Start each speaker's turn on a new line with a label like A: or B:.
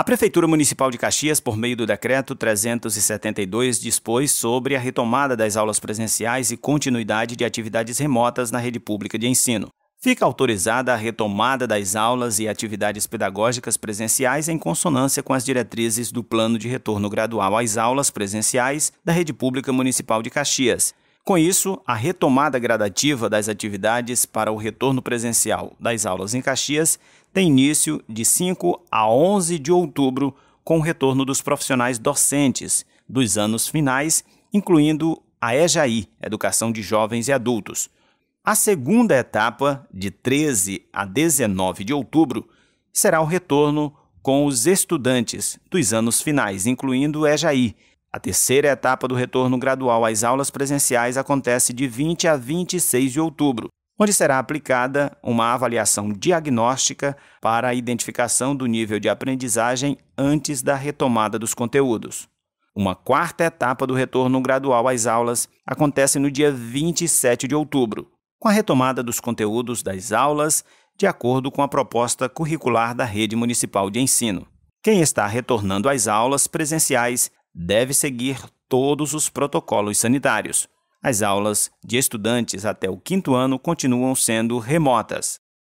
A: A Prefeitura Municipal de Caxias, por meio do Decreto 372, dispôs sobre a retomada das aulas presenciais e continuidade de atividades remotas na rede pública de ensino. Fica autorizada a retomada das aulas e atividades pedagógicas presenciais em consonância com as diretrizes do Plano de Retorno Gradual às Aulas Presenciais da Rede Pública Municipal de Caxias, com isso, a retomada gradativa das atividades para o retorno presencial das aulas em Caxias tem início de 5 a 11 de outubro, com o retorno dos profissionais docentes dos anos finais, incluindo a EJAI, Educação de Jovens e Adultos. A segunda etapa, de 13 a 19 de outubro, será o retorno com os estudantes dos anos finais, incluindo o EJAI, a terceira etapa do retorno gradual às aulas presenciais acontece de 20 a 26 de outubro, onde será aplicada uma avaliação diagnóstica para a identificação do nível de aprendizagem antes da retomada dos conteúdos. Uma quarta etapa do retorno gradual às aulas acontece no dia 27 de outubro, com a retomada dos conteúdos das aulas de acordo com a proposta curricular da Rede Municipal de Ensino. Quem está retornando às aulas presenciais deve seguir todos os protocolos sanitários. As aulas de estudantes até o quinto ano continuam sendo remotas.